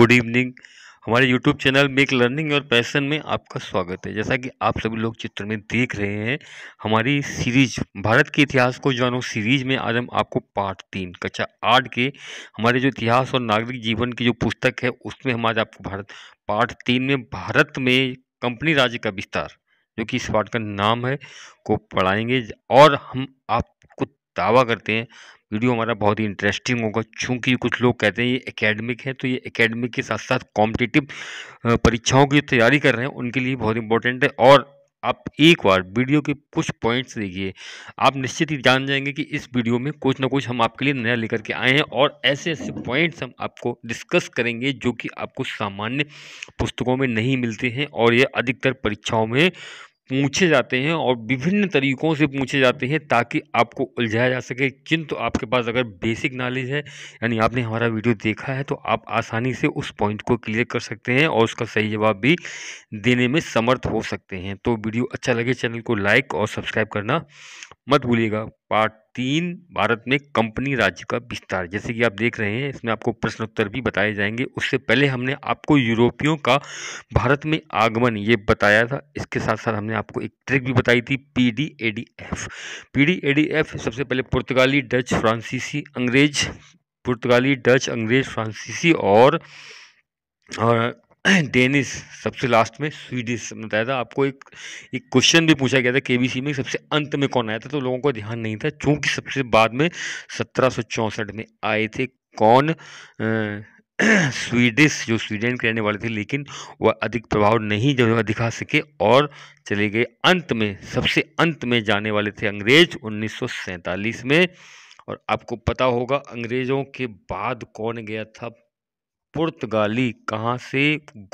good evening हमारे YouTube channel make learning और passion में आपका स्वागत है जैसा कि आप सभी लोग चित्र में देख रहे हैं हमारी सीरीज भारत के इतिहास को जानो सीरीज में आज हम आपको पार्ट तीन कक्षा आठ के हमारे जो इतिहास और नागरिक जीवन की जो पुस्तक है उसमें हम आज आपको भारत पार्ट तीन में भारत में कंपनी राज्य का विस्तार जो कि इस पार्ट का नाम है को पढ़ाएंगे और हम आपको दावा करते हैं वीडियो हमारा बहुत ही इंटरेस्टिंग होगा क्योंकि कुछ लोग कहते हैं ये एकेडमिक है तो ये एकेडमिक के साथ साथ कॉम्पिटिटिव परीक्षाओं की तैयारी कर रहे हैं उनके लिए बहुत इंपॉर्टेंट है और आप एक बार वीडियो के कुछ पॉइंट्स देखिए आप निश्चित ही जान जाएंगे कि इस वीडियो में कुछ ना कुछ हम आपके लिए नया लेकर के आए हैं और ऐसे ऐसे पॉइंट्स हम आपको डिस्कस करेंगे जो कि आपको सामान्य पुस्तकों में नहीं मिलते हैं और ये अधिकतर परीक्षाओं में पूछे जाते हैं और विभिन्न तरीक़ों से पूछे जाते हैं ताकि आपको उलझाया जा सके किंतु आपके पास अगर बेसिक नॉलेज है यानी आपने हमारा वीडियो देखा है तो आप आसानी से उस पॉइंट को क्लियर कर सकते हैं और उसका सही जवाब भी देने में समर्थ हो सकते हैं तो वीडियो अच्छा लगे चैनल को लाइक और सब्सक्राइब करना मत भूलिएगा पार्ट तीन भारत में कंपनी राज्य का विस्तार जैसे कि आप देख रहे हैं इसमें आपको प्रश्न उत्तर भी बताए जाएंगे उससे पहले हमने आपको यूरोपियों का भारत में आगमन ये बताया था इसके साथ साथ हमने आपको एक ट्रिक भी बताई थी P D A D F P D A D F सबसे पहले पुर्तगाली डच फ्रांसीसी अंग्रेज पुर्तगाली डच अंग्रेज फ्रांसीसी और, और डेनिस सबसे लास्ट में स्वीडिश बताया था आपको एक एक क्वेश्चन भी पूछा गया था सी में सबसे अंत में कौन आया था तो लोगों को ध्यान नहीं था चूंकि सबसे बाद में सत्रह में आए थे कौन स्वीडिश जो स्वीडन के रहने वाले थे लेकिन वह अधिक प्रभाव नहीं जगह दिखा सके और चले गए अंत में सबसे अंत में जाने वाले थे अंग्रेज उन्नीस में और आपको पता होगा अंग्रेज़ों के बाद कौन गया था पुर्तगाली कहाँ से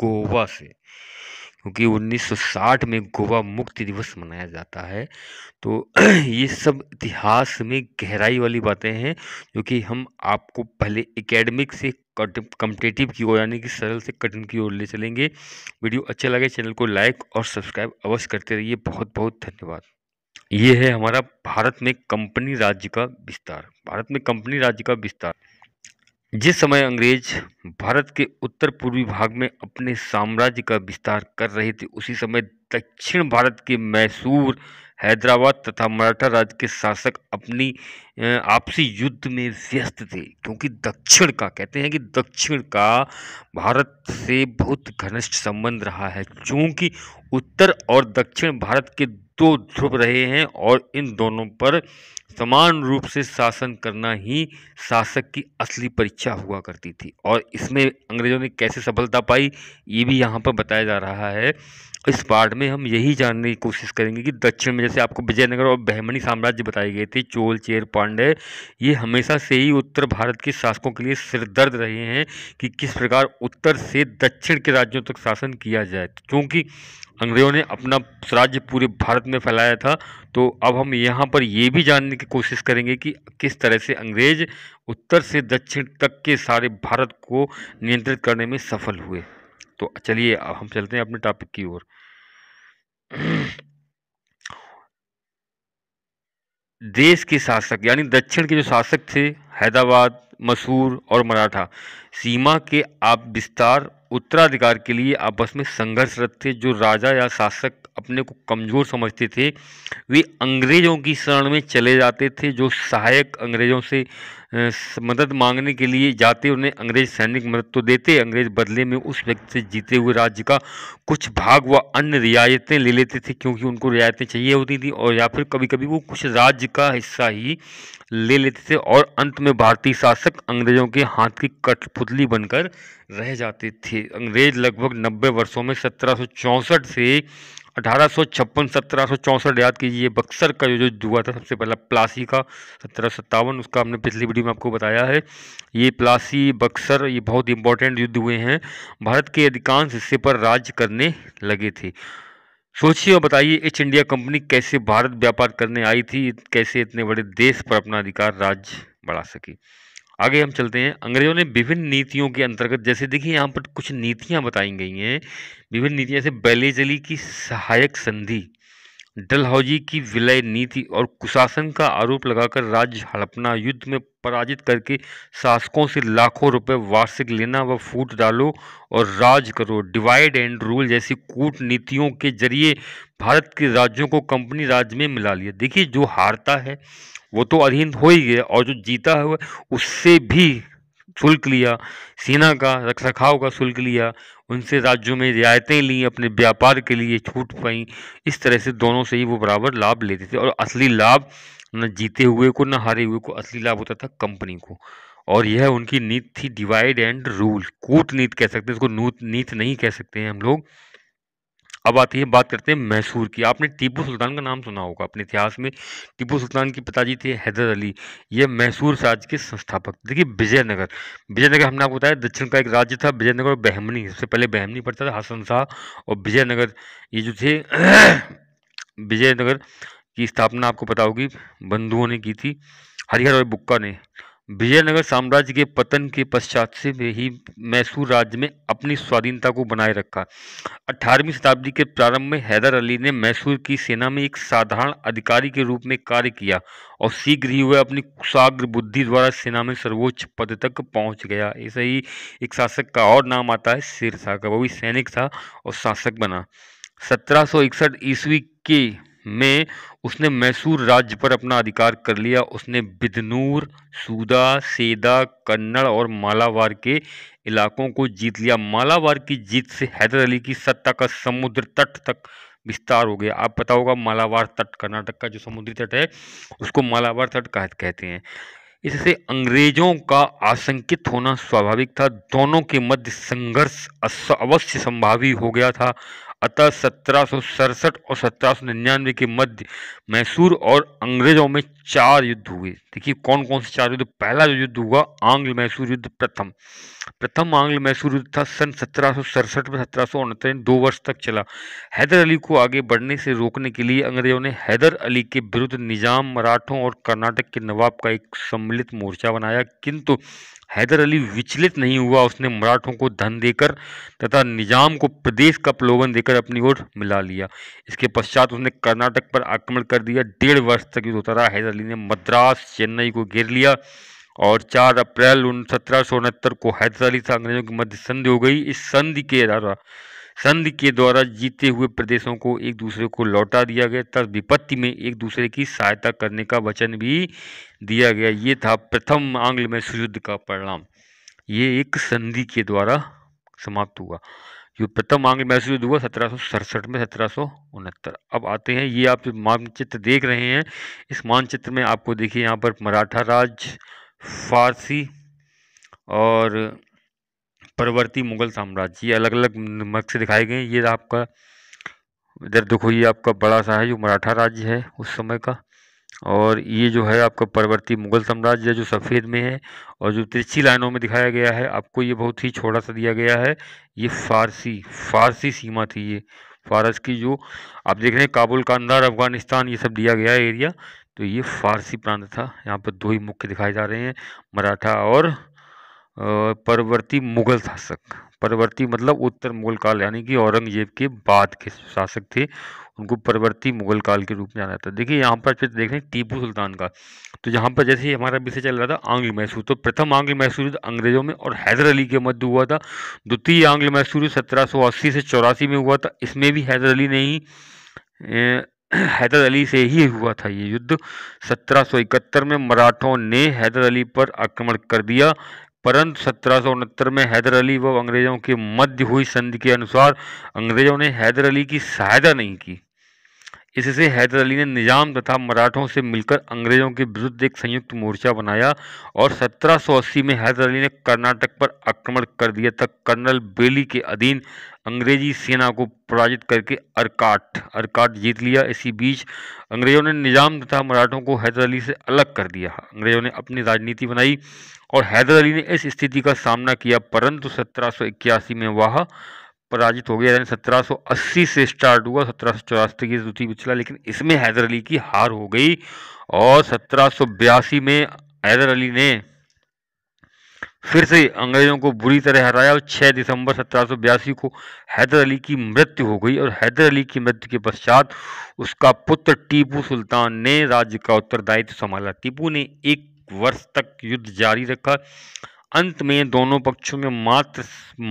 गोवा से क्योंकि 1960 में गोवा मुक्ति दिवस मनाया जाता है तो ये सब इतिहास में गहराई वाली बातें हैं जो कि हम आपको पहले एकेडमिक से कम्पटेटिव की ओर यानी कि सरल से कठिन की ओर ले चलेंगे वीडियो अच्छा लगे चैनल को लाइक और सब्सक्राइब अवश्य करते रहिए बहुत बहुत धन्यवाद ये है हमारा भारत में कंपनी राज्य का विस्तार भारत में कंपनी राज्य का विस्तार जिस समय अंग्रेज भारत के उत्तर पूर्वी भाग में अपने साम्राज्य का विस्तार कर रहे थे उसी समय दक्षिण भारत के मैसूर हैदराबाद तथा मराठा राज्य के शासक अपनी आपसी युद्ध में व्यस्त थे क्योंकि दक्षिण का कहते हैं कि दक्षिण का भारत से बहुत घनिष्ठ संबंध रहा है क्योंकि उत्तर और दक्षिण भारत के तो छुप रहे हैं और इन दोनों पर समान रूप से शासन करना ही शासक की असली परीक्षा हुआ करती थी और इसमें अंग्रेज़ों ने कैसे सफलता पाई ये भी यहाँ पर बताया जा रहा है इस पार्ट में हम यही जानने की कोशिश करेंगे कि दक्षिण में जैसे आपको विजयनगर और बहमनी साम्राज्य बताए गए थे चोल चेर पांडे ये हमेशा से ही उत्तर भारत के शासकों के लिए सिरदर्द रहे हैं कि किस प्रकार उत्तर से दक्षिण के राज्यों तक शासन किया जाए तो क्योंकि अंग्रेजों ने अपना राज्य पूरे भारत में फैलाया था तो अब हम यहाँ पर ये भी जानने की कोशिश करेंगे कि किस तरह से अंग्रेज उत्तर से दक्षिण तक के सारे भारत को नियंत्रित करने में सफल हुए तो चलिए अब हम चलते हैं अपने टॉपिक की ओर देश के शासक यानी दक्षिण के जो शासक थे हैदराबाद मसूर और मराठा सीमा के आप विस्तार उत्तराधिकार के लिए आपस में संघर्षरत थे जो राजा या शासक अपने को कमज़ोर समझते थे वे अंग्रेज़ों की शरण में चले जाते थे जो सहायक अंग्रेज़ों से मदद मांगने के लिए जाते उन्हें अंग्रेज सैनिक मदद तो देते अंग्रेज बदले में उस व्यक्ति से जीते हुए राज्य का कुछ भाग व अन्य रियायतें ले लेते थे क्योंकि उनको रियायतें चाहिए होती थी और या फिर कभी कभी वो कुछ राज्य का हिस्सा ही ले लेते थे और अंत में भारतीय शासक अंग्रेजों के हाथ की कठपुतली बनकर रह जाते थे अंग्रेज लगभग 90 वर्षों में सत्रह से अठारह सौ छप्पन सत्रह सौ चौंसठ याद कीजिए बक्सर का जो जो हुआ था सबसे पहला प्लासी का सत्रह सत्तावन उसका हमने पिछली वीडियो में आपको बताया है ये प्लासी बक्सर ये बहुत इंपॉर्टेंट युद्ध हुए हैं भारत के अधिकांश हिस्से पर राज करने लगे थे सोचिए और बताइए ईस्ट इंडिया कंपनी कैसे भारत व्यापार करने आई थी कैसे इतने बड़े देश पर अपना अधिकार राज बढ़ा सकी आगे हम चलते हैं अंग्रेजों ने विभिन्न नीतियों के अंतर्गत जैसे देखिए यहाँ पर कुछ नीतियाँ बताई गई हैं विभिन्न नीतियाँ जैसे बैलेजली की सहायक संधि डलहौजी की विलय नीति और कुशासन का आरोप लगाकर राज्य हड़पना युद्ध में पराजित करके शासकों से लाखों रुपए वार्षिक लेना व फूट डालो और राज करो डिवाइड एंड रूल जैसी कूटनीतियों के जरिए भारत के राज्यों को कंपनी राज्य में मिला लिया देखिए जो हारता है वो तो अधीन हो ही गया और जो जीता है उससे भी शुल्क लिया सेना का रख रखाव का शुल्क लिया उनसे राज्यों में रियायतें ली अपने व्यापार के लिए छूट पाई इस तरह से दोनों से ही वो बराबर लाभ लेते थे और असली लाभ न जीते हुए को न हारे हुए को असली लाभ होता था कंपनी को और यह उनकी नीति थी डिवाइड एंड रूल कूटनीत कह सकते हैं इसको नूत नीत नहीं कह सकते हैं हम लोग अब आती है बात करते हैं मैसूर की आपने टीपू सुल्तान का नाम सुना होगा अपने इतिहास में टीपू सुल्तान के पिताजी थे हैदर अली ये मैसूर राज्य के संस्थापक देखिए विजयनगर विजयनगर हमने आपको बताया दक्षिण का एक राज्य था विजयनगर और बहमनी सबसे पहले बहमनी पड़ता था हसन शाह और विजयनगर ये जो थे विजयनगर की स्थापना आपको पता होगी बंधुओं ने की थी हरिहर और बुक्का ने विजयनगर साम्राज्य के पतन के पश्चात से ही मैसूर राज्य में अपनी स्वाधीनता को बनाए रखा 18वीं शताब्दी के प्रारंभ में हैदर अली ने मैसूर की सेना में एक साधारण अधिकारी के रूप में कार्य किया और शीघ्र ही वह अपनी कुशाग्र बुद्धि द्वारा सेना में सर्वोच्च पद तक पहुंच गया ऐसे ही एक शासक का और नाम आता है शेरशाह का वो भी सैनिक था और शासक बना सत्रह ईस्वी के में उसने मैसूर राज्य पर अपना अधिकार कर लिया उसने बिदनूर सूदा सेदा कन्नड़ और मालावार के इलाकों को जीत लिया मालावार की जीत से हैदर अली की सत्ता का समुद्र तट तक विस्तार हो गया आप पता होगा मालावार तट कर्नाटक का जो समुद्री तट है उसको मालावार तट कहते हैं इससे अंग्रेजों का आशंकित होना स्वाभाविक था दोनों के मध्य संघर्ष अवश्य संभावी हो गया था अतः सत्रह और सत्रह के मध्य मैसूर और अंग्रेजों में चार युद्ध हुए देखिए कौन कौन से चार युद्ध पहला जो युद्ध हुआ आंग्ल मैसूर युद्ध प्रथम प्रथम आंग्ल मैसूर युद्ध था सन सत्रह में सत्रह दो वर्ष तक चला हैदर अली को आगे बढ़ने से रोकने के लिए अंग्रेजों ने हैदर अली के विरुद्ध निजाम मराठों और कर्नाटक के नवाब का एक सम्मिलित मोर्चा बनाया किंतु हैदर अली विचलित नहीं हुआ उसने मराठों को धन देकर तथा निजाम को प्रदेश का प्रलोभन देकर अपनी ओर मिला लिया इसके पश्चात उसने कर्नाटक पर आक्रमण कर दिया डेढ़ वर्ष तक युद्ध होता रहा हैदर अली ने मद्रास चेन्नई को घेर लिया और 4 अप्रैल उन सत्रह को हैदर अली से अंग्रेजों की मध्य संधि हो गई इस संधि के द्वारा संधि के द्वारा जीते हुए प्रदेशों को एक दूसरे को लौटा दिया गया तथा विपत्ति में एक दूसरे की सहायता करने का वचन भी दिया गया ये था प्रथम आंग्ल में सुयुद्ध का परिणाम ये एक संधि के द्वारा समाप्त हुआ जो प्रथम आंग्ल में युद्ध हुआ सत्रह में सत्रह अब आते हैं ये आप जो मानचित्र देख रहे हैं इस मानचित्र में आपको देखिए यहाँ पर मराठा राज फारसी और परवर्ती मुगल साम्राज्य ये अलग अलग से दिखाए गए ये आपका इधर देखो ये आपका बड़ा सा है जो मराठा राज्य है उस समय का और ये जो है आपका परवर्ती मुगल साम्राज्य जो सफ़ेद में है और जो तिरछी लाइनों में दिखाया गया है आपको ये बहुत ही छोटा सा दिया गया है ये फारसी फारसी सीमा थी ये फारस की जो आप देख रहे हैं काबुल कांदार अफगानिस्तान ये सब दिया गया है एरिया तो ये फारसी प्रांत था यहाँ पर दो ही मुख्य दिखाए जा रहे हैं मराठा और परवर्ती मुगल शासक परवर्ती मतलब उत्तर मुगल काल यानी कि औरंगजेब के बाद के शासक थे उनको परवर्ती मुगल काल के रूप में जाना था देखिए यहाँ पर फिर देख रहे हैं टीपू सुल्तान का तो यहाँ पर जैसे ही हमारा विषय चल रहा था आंग्ल मैसूर तो प्रथम आंग्ल मैसूर युद्ध अंग्रेजों में और हैदर अली के मध्य हुआ था द्वितीय आंग्ल मैसूर युद्ध सत्रह से चौरासी में हुआ था इसमें भी हैदर अली ने ही हैदर अली से ही हुआ था ये युद्ध 1771 में मराठों ने हैदर अली पर आक्रमण कर दिया परंतु सत्रह में हैदर अली व अंग्रेज़ों के मध्य हुई संधि के अनुसार अंग्रेज़ों ने हैदर अली की सहायता नहीं की इससे हैदर अली ने निज़ाम तथा मराठों से मिलकर अंग्रेज़ों के विरुद्ध एक संयुक्त मोर्चा बनाया और 1780 में हैदर अली ने कर्नाटक पर आक्रमण कर दिया तक कर्नल बेली के अधीन अंग्रेजी सेना को पराजित करके अरकाट अरकाट जीत लिया इसी बीच अंग्रेजों ने निज़ाम तथा मराठों को हैदर अली से अलग कर दिया अंग्रेजों ने अपनी राजनीति बनाई और हैदर अली ने इस स्थिति का सामना किया परंतु 1781 में वह पराजित हो गया यानी 1780 से स्टार्ट हुआ सत्रह की द्वितीय पिछला लेकिन इसमें हैदर अली की हार हो गई और सत्रह में हैदर अली ने फिर से अंग्रेज़ों को बुरी तरह हराया और 6 दिसंबर सत्रह को हैदर अली की मृत्यु हो गई और हैदर अली की मृत्यु के पश्चात उसका पुत्र टीपू सुल्तान ने राज्य का उत्तरदायित्व संभाला टीपू ने एक वर्ष तक युद्ध जारी रखा अंत में दोनों पक्षों में मात्र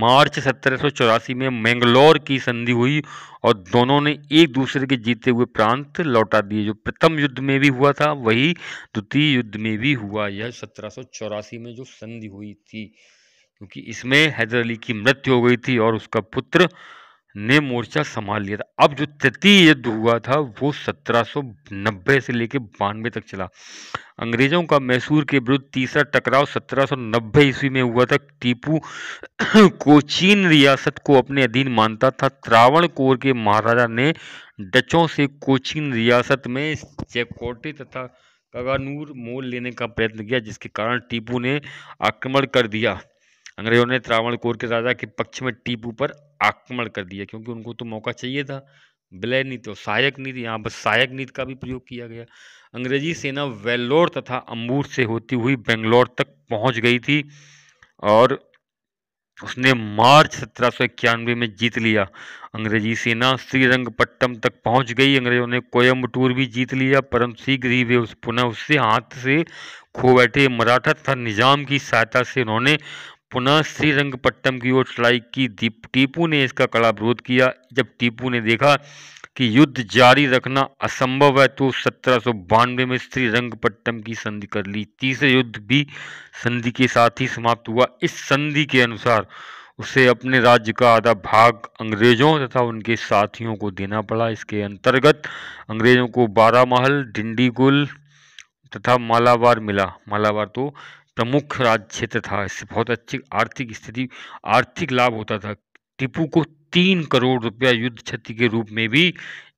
मार्च सत्रह में मैंगलोर की संधि हुई और दोनों ने एक दूसरे के जीते हुए प्रांत लौटा दिए जो प्रथम युद्ध में भी हुआ था वही द्वितीय युद्ध में भी हुआ यह सत्रह में जो संधि हुई थी क्योंकि इसमें हैदर अली की मृत्यु हो गई थी और उसका पुत्र ने मोर्चा संभाल लिया था अब जो तृतीय युद्ध हुआ था वो 1790 से लेकर बानवे तक चला अंग्रेजों का मैसूर के विरुद्ध तीसरा टकराव 1790 ईस्वी में हुआ था टीपू कोचीन रियासत को अपने अधीन मानता था त्रावण कोर के महाराजा ने डचों से कोचीन रियासत में चेकोटे तथा कगानूर मोल लेने का प्रयत्न किया जिसके कारण टीपू ने आक्रमण कर दिया अंग्रेजों ने त्रावण कोर के राजा के पक्ष में टीपू पर आक्रमण कर दिया क्योंकि उनको तो मौका चाहिए था विलय नीति और सहायक नीति यहाँ पर सहायक नीति का भी प्रयोग किया गया अंग्रेजी सेना वेल्लोर तथा अम्बूर से होती हुई बेंगलोर तक पहुँच गई थी और उसने मार्च सत्रह में जीत लिया अंग्रेजी सेना श्रीरंगपट्टम तक पहुंच गई अंग्रेजों ने कोयम्बटूर भी जीत लिया परंतु शीघ्र ही वे उस पुनः उससे हाथ से खो बैठे मराठा तथा निजाम की सहायता से उन्होंने पुनः श्रीरंगपट्टम की ओर चलाई कि टीपू ने इसका कड़ा विरोध किया जब टीपू ने देखा कि युद्ध जारी रखना असंभव है तो सत्रह में श्रीरंगपट्टम की संधि कर ली तीसरे युद्ध भी संधि के साथ ही समाप्त हुआ इस संधि के अनुसार उसे अपने राज्य का आधा भाग अंग्रेजों तथा उनके साथियों को देना पड़ा इसके अंतर्गत अंग्रेजों को बारामहल डिंडीगुल तथा मालाबार मिला मालाबार तो प्रमुख राज्य क्षेत्र था इससे बहुत अच्छी आर्थिक स्थिति आर्थिक लाभ होता था टीपू को तीन करोड़ रुपया युद्ध क्षति के रूप में भी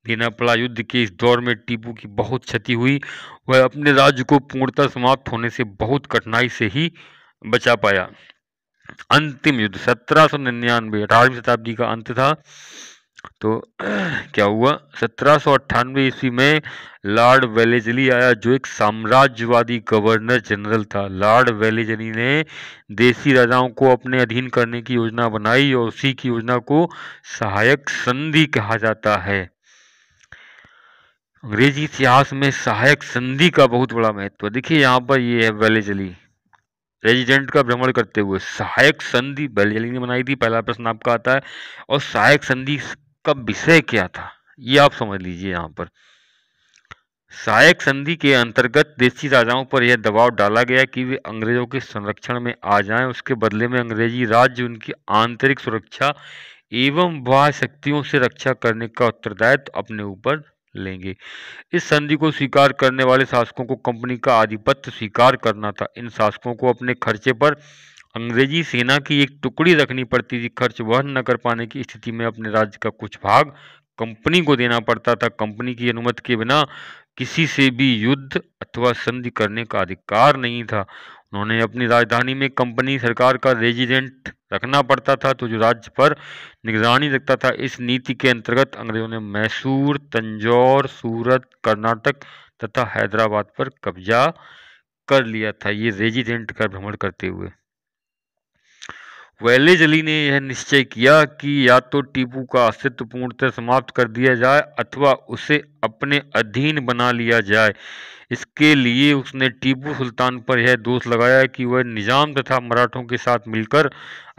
देना पड़ा युद्ध के इस दौर में टीपू की बहुत क्षति हुई वह अपने राज्य को पूर्णतः समाप्त होने से बहुत कठिनाई से ही बचा पाया अंतिम युद्ध सत्रह सौ निन्यानवे अठारहवीं शताब्दी का अंत था तो क्या हुआ सत्रह ईस्वी में लॉर्ड वेलेजली आया जो एक साम्राज्यवादी गवर्नर जनरल था लॉर्ड वेलेजली ने देसी राजाओं को अपने अधीन करने की योजना बनाई और उसी की योजना को सहायक संधि कहा जाता है अंग्रेजी इतिहास में सहायक संधि का बहुत बड़ा महत्व है देखिए यहाँ पर ये है वेलेजली रेजिडेंट का भ्रमण करते हुए सहायक संधि बेलजली ने बनाई थी पहला प्रश्न आपका आता है और सहायक संधि का विषय क्या था ये आप समझ लीजिए यहाँ पर सहायक संधि के अंतर्गत देशी राजाओं पर यह दबाव डाला गया कि वे अंग्रेजों के संरक्षण में आ जाएं उसके बदले में अंग्रेजी राज्य उनकी आंतरिक सुरक्षा एवं बाह्य शक्तियों से रक्षा करने का उत्तरदायित्व अपने ऊपर लेंगे इस संधि को स्वीकार करने वाले शासकों को कंपनी का आधिपत्य स्वीकार करना था इन शासकों को अपने खर्चे पर अंग्रेजी सेना की एक टुकड़ी रखनी पड़ती थी खर्च वहन न कर पाने की स्थिति में अपने राज्य का कुछ भाग कंपनी को देना पड़ता था कंपनी की अनुमति के बिना किसी से भी युद्ध अथवा संधि करने का अधिकार नहीं था उन्होंने अपनी राजधानी में कंपनी सरकार का रेजिडेंट रखना पड़ता था तो जो राज्य पर निगरानी रखता था इस नीति के अंतर्गत अंग्रेजों ने मैसूर तंजौर सूरत कर्नाटक तथा हैदराबाद पर कब्जा कर लिया था ये रेजिडेंट का भ्रमण करते हुए वैलेज अली ने यह निश्चय किया कि या तो टीपू का अस्तित्व पूर्णतः समाप्त कर दिया जाए अथवा उसे अपने अधीन बना लिया जाए इसके लिए उसने टीपू सुल्तान पर यह दोष लगाया कि वह निज़ाम तथा मराठों के साथ मिलकर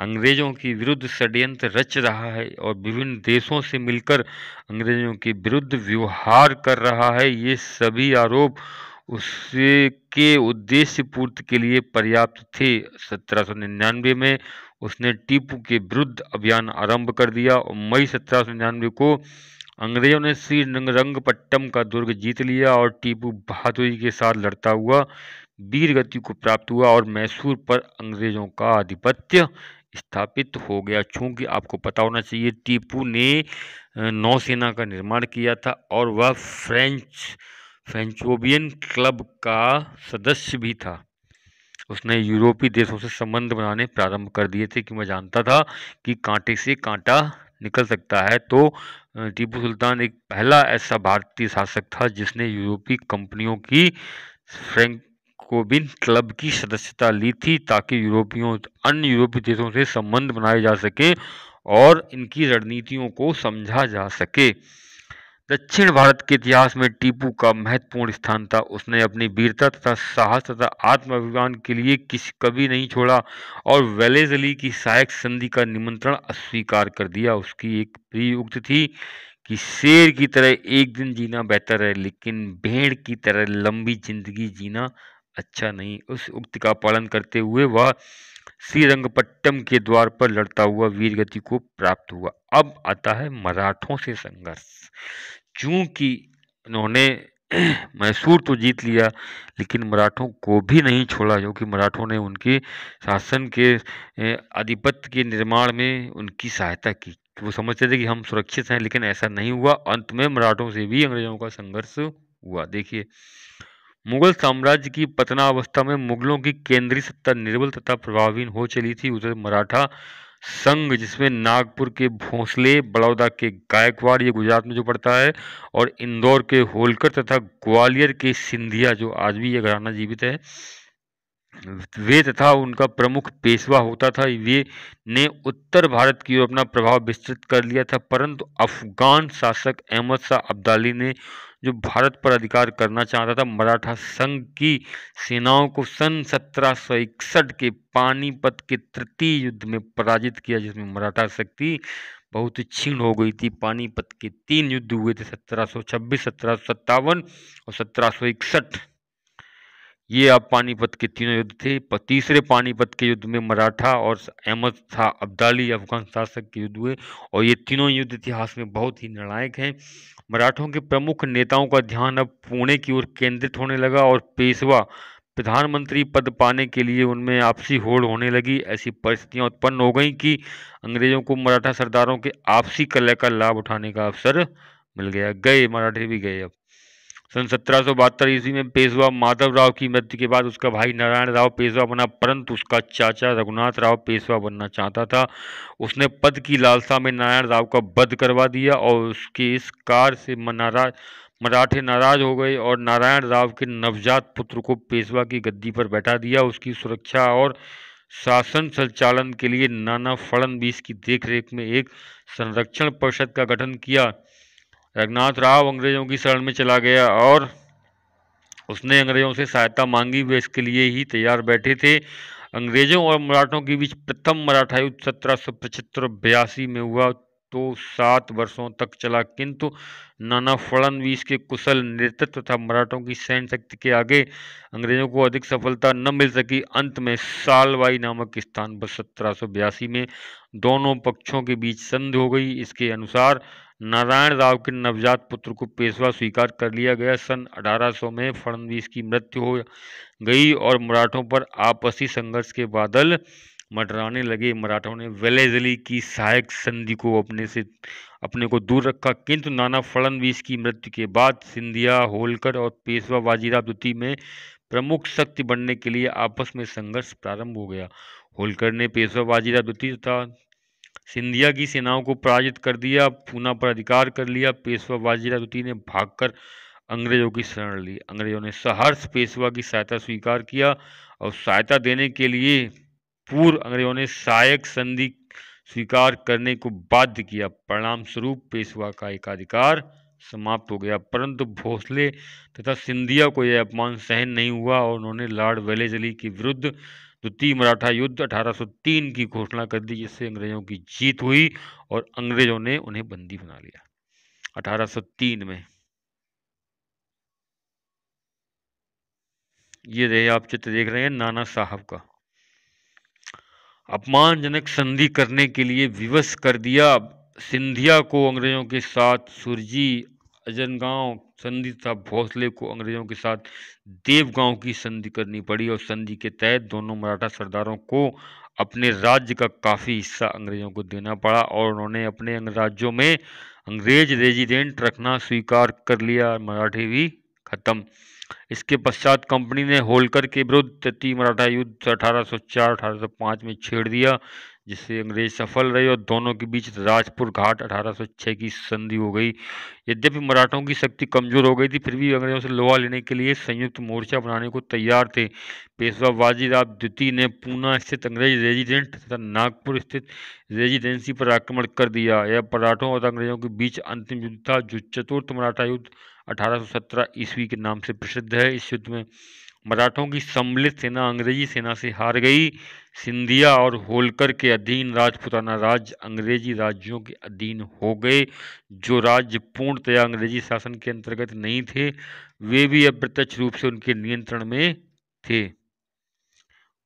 अंग्रेज़ों के विरुद्ध षड्यंत्र रच रहा है और विभिन्न देशों से मिलकर अंग्रेज़ों के विरुद्ध व्यवहार कर रहा है ये सभी आरोप उसके उद्देश्य पूर्ति के लिए पर्याप्त थे सत्रह में उसने टीपू के विरुद्ध अभियान आरंभ कर दिया और मई सत्रह को अंग्रेजों ने श्री रंगपट्टम का दुर्ग जीत लिया और टीपू बहादुरी के साथ लड़ता हुआ वीर गति को प्राप्त हुआ और मैसूर पर अंग्रेजों का आधिपत्य स्थापित हो गया चूंकि आपको पता होना चाहिए टीपू ने नौसेना का निर्माण किया था और वह फ्रेंच फ्रेंचोबियन क्लब का सदस्य भी था उसने यूरोपीय देशों से संबंध बनाने प्रारंभ कर दिए थे कि मैं जानता था कि कांटे से कांटा निकल सकता है तो टीपू सुल्तान एक पहला ऐसा भारतीय शासक था जिसने यूरोपीय कंपनियों की फ्रेंक कोबिन क्लब की सदस्यता ली थी ताकि यूरोपियों अन्य यूरोपीय देशों से संबंध बनाए जा सके और इनकी रणनीतियों को समझा जा सके दक्षिण भारत के इतिहास में टीपू का महत्वपूर्ण स्थान था उसने अपनी वीरता तथा साहस तथा आत्माभिमान के लिए किसी कभी नहीं छोड़ा और वेलेज अली की सहायक संधि का निमंत्रण अस्वीकार कर दिया उसकी एक प्रिय उक्त थी कि शेर की तरह एक दिन जीना बेहतर है लेकिन भेड़ की तरह लंबी जिंदगी जीना अच्छा नहीं उस उक्त का पालन करते हुए वह श्रीरंगपट्टम के द्वार पर लड़ता हुआ वीरगति को प्राप्त हुआ अब आता है मराठों से संघर्ष चूंकि उन्होंने मैसूर तो जीत लिया लेकिन मराठों को भी नहीं छोड़ा क्योंकि मराठों ने उनके शासन के आधिपत्य के निर्माण में उनकी सहायता की वो समझते थे कि हम सुरक्षित हैं लेकिन ऐसा नहीं हुआ अंत में मराठों से भी अंग्रेजों का संघर्ष हुआ देखिए मुगल साम्राज्य की पतनावस्था में मुगलों की केंद्रीय सत्ता निर्बल तथा प्रभावहीन हो चली थी उधर मराठा संघ जिसमें नागपुर के भोंसले बड़ौदा के गायकवाड़ ये गुजरात में जो पड़ता है और इंदौर के होलकर तथा ग्वालियर के सिंधिया जो आज भी ये घराना जीवित है वे तथा उनका प्रमुख पेशवा होता था वे ने उत्तर भारत की ओर अपना प्रभाव विस्तृत कर लिया था परंतु अफगान शासक अहमद शाह अब्दाली ने जो भारत पर अधिकार करना चाहता था मराठा संघ की सेनाओं को सन 1761 के पानीपत के तृतीय युद्ध में पराजित किया जिसमें मराठा शक्ति बहुत ही छीण हो गई थी पानीपत के तीन युद्ध हुए थे 1726, सत्रह और इकसठ ये अब पानीपत के तीनों युद्ध थे तीसरे पानीपत के युद्ध में मराठा और अहमद था अब्दाली अफगान शासक के युद्ध हुए और ये तीनों युद्ध इतिहास में बहुत ही निर्णायक हैं मराठों के प्रमुख नेताओं का ध्यान अब पुणे की ओर केंद्रित होने लगा और पेशवा प्रधानमंत्री पद पाने के लिए उनमें आपसी होड़ होने लगी ऐसी परिस्थितियां उत्पन्न हो गई कि अंग्रेजों को मराठा सरदारों के आपसी कलह का लाभ उठाने का अवसर मिल गया गए मराठे भी गए अब सन सत्रह सौ बहत्तर ईस्वी में पेशवा माधव राव की मृत्यु के बाद उसका भाई नारायण राव पेशवा बना परंतु उसका चाचा रघुनाथ राव पेशवा बनना चाहता था उसने पद की लालसा में नारायण राव का वध करवा दिया और उसके इस कार से नाराज मराठे नाराज हो गए और नारायण राव के नवजात पुत्र को पेशवा की गद्दी पर बैठा दिया उसकी सुरक्षा और शासन संचालन के लिए नाना फड़नवीस की देखरेख में एक संरक्षण परिषद का गठन किया रघुनाथ राव अंग्रेज़ों की शरण में चला गया और उसने अंग्रेज़ों से सहायता मांगी वे इसके लिए ही तैयार बैठे थे अंग्रेज़ों और मराठों के बीच प्रथम मराठा युद्ध सत्रह सौ पचहत्तर बयासी में हुआ तो सात वर्षों तक चला किंतु नाना फड़नवीस के कुशल नेतृत्व तथा मराठों की सैन्य शक्ति के आगे अंग्रेजों को अधिक सफलता न मिल सकी अंत में सालवाई नामक स्थान पर सत्रह में दोनों पक्षों के बीच संधि हो गई इसके अनुसार नारायण राव के नवजात पुत्र को पेशवा स्वीकार कर लिया गया सन 1800 में फडणवीस की मृत्यु हो गई और मराठों पर आपसी संघर्ष के बादल मटराने लगे मराठों ने वेलेजली की सहायक संधि को अपने से अपने को दूर रखा किंतु नाना फडणवीस की मृत्यु के बाद सिंधिया होलकर और पेशवा वाजीराव द्वितीय में प्रमुख शक्ति बनने के लिए आपस में संघर्ष प्रारंभ हो गया होलकर ने पेशवा वाजीराव द्वितीय तथा सिंधिया की सेनाओं को पराजित कर दिया पूना पर अधिकार कर लिया पेशवा बाजीरा द्वितीय ने भागकर अंग्रेजों की शरण ली अंग्रेजों ने सहर्ष पेशवा की सहायता स्वीकार किया और सहायता देने के लिए पूर्व अंग्रेजों ने सहायक संधि स्वीकार करने को बाध्य किया परिणाम स्वरूप पेशवा का एकाधिकार समाप्त हो गया परंतु भोसले तथा सिंधिया को यह अपमान सहन नहीं हुआ और उन्होंने लॉर्ड वेलेजली के विरुद्ध द्वितीय तो मराठा युद्ध 1803 की घोषणा कर दी जिससे अंग्रेजों की जीत हुई और अंग्रेजों ने उन्हें बंदी बना लिया 1803 में ये रहे आप चित्र देख रहे हैं नाना साहब का अपमानजनक संधि करने के लिए विवश कर दिया सिंधिया को अंग्रेजों के साथ सुरजी अजनगांव संधि तथा भोसले को अंग्रेजों के साथ देवगांव की संधि करनी पड़ी और संधि के तहत दोनों मराठा सरदारों को अपने राज्य का काफ़ी हिस्सा अंग्रेजों को देना पड़ा और उन्होंने अपने राज्यों में अंग्रेज रेजिडेंट रखना स्वीकार कर लिया मराठी भी खत्म इसके पश्चात कंपनी ने होलकर के विरुद्ध तृतीय मराठा युद्ध 1804-1805 में छेड़ दिया जिससे अंग्रेज सफल रहे और दोनों के बीच राजपुर घाट 1806 की संधि हो गई यद्यपि मराठों की शक्ति कमजोर हो गई थी फिर भी अंग्रेजों से लोहा लेने के लिए संयुक्त मोर्चा बनाने को तैयार थे पेशवा वाजीराब द्वितीय ने पूना स्थित अंग्रेज रेजिडेंट तथा नागपुर स्थित रेजिडेंसी पर आक्रमण कर दिया यह मराठों और अंग्रेजों के बीच अंतिम युद्ध था जो चतुर्थ मराठा युद्ध अठारह ईस्वी के नाम से प्रसिद्ध है इस युद्ध में मराठों की सम्मिलित सेना अंग्रेजी सेना से हार गई सिंधिया और होलकर के अधीन राजपुताना राज्य अंग्रेजी राज्यों के अधीन हो गए जो राज्य पूर्णतया अंग्रेजी शासन के अंतर्गत नहीं थे वे भी अप्रत्यक्ष रूप से उनके नियंत्रण में थे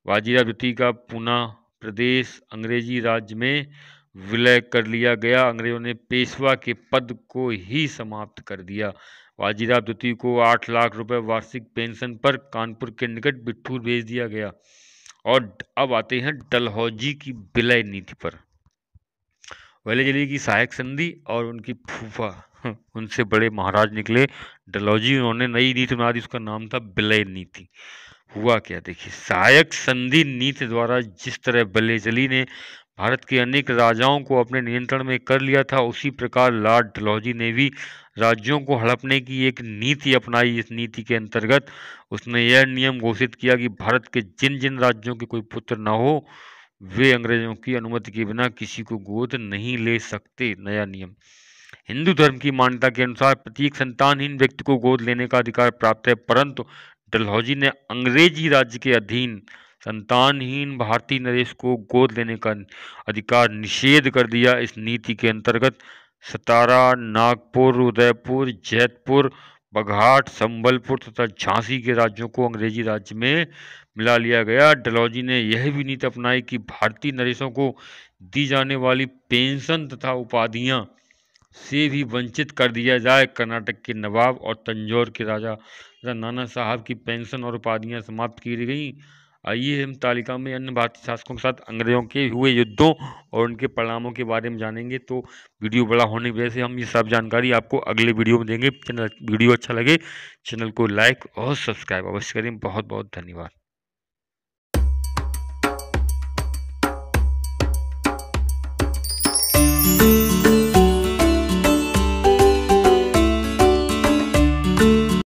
वाजीरा द्वितीय का पुनः प्रदेश अंग्रेजी राज्य में विलय कर लिया गया अंग्रेजों ने पेशवा के पद को ही समाप्त कर दिया वाजीराव द्वितीय को आठ लाख रुपए वार्षिक पेंशन पर कानपुर के निकट बिट्ठूर भेज दिया गया और अब आते हैं डलहौजी की विलय नीति पर वैलेजली की सहायक संधि और उनकी फूफा हाँ, उनसे बड़े महाराज निकले डलहौजी उन्होंने नई नीति बना दी उसका नाम था विलय नीति हुआ क्या देखिए सहायक संधि नीति द्वारा जिस तरह बलेजली ने भारत के अनेक राजाओं को अपने नियंत्रण में कर लिया था उसी प्रकार लॉर्ड डलहौजी ने भी राज्यों को हड़पने की एक नीति अपनाई इस नीति के अंतर्गत उसने यह नियम घोषित किया कि भारत के जिन जिन राज्यों के कोई पुत्र न हो वे अंग्रेजों की अनुमति के बिना किसी को गोद नहीं ले सकते नया नियम हिंदू धर्म की मान्यता के अनुसार प्रत्येक संतानहीन व्यक्ति को गोद लेने का अधिकार प्राप्त है परंतु डलहौजी ने अंग्रेजी राज्य के अधीन संतानहीन भारतीय नरेश को गोद लेने का अधिकार निषेध कर दिया इस नीति के अंतर्गत सतारा नागपुर उदयपुर जैतपुर बघाट संबलपुर तथा झांसी के राज्यों को अंग्रेजी राज्य में मिला लिया गया डलौजी ने यह भी नीति अपनाई कि भारतीय नरेशों को दी जाने वाली पेंशन तथा उपाधियां से भी वंचित कर दिया जाए कर्नाटक के नवाब और तंजौर के राजा नाना साहब की पेंशन और उपाधियां समाप्त की गई आइए हम तालिका में अन्य भारतीय शासकों के साथ अंग्रेजों के हुए युद्धों और उनके परिणामों के बारे में जानेंगे तो वीडियो बड़ा होने की वजह से हम ये सब जानकारी आपको अगले वीडियो में देंगे चैनल वीडियो अच्छा लगे चैनल को लाइक और सब्सक्राइब अवश्य करें बहुत बहुत धन्यवाद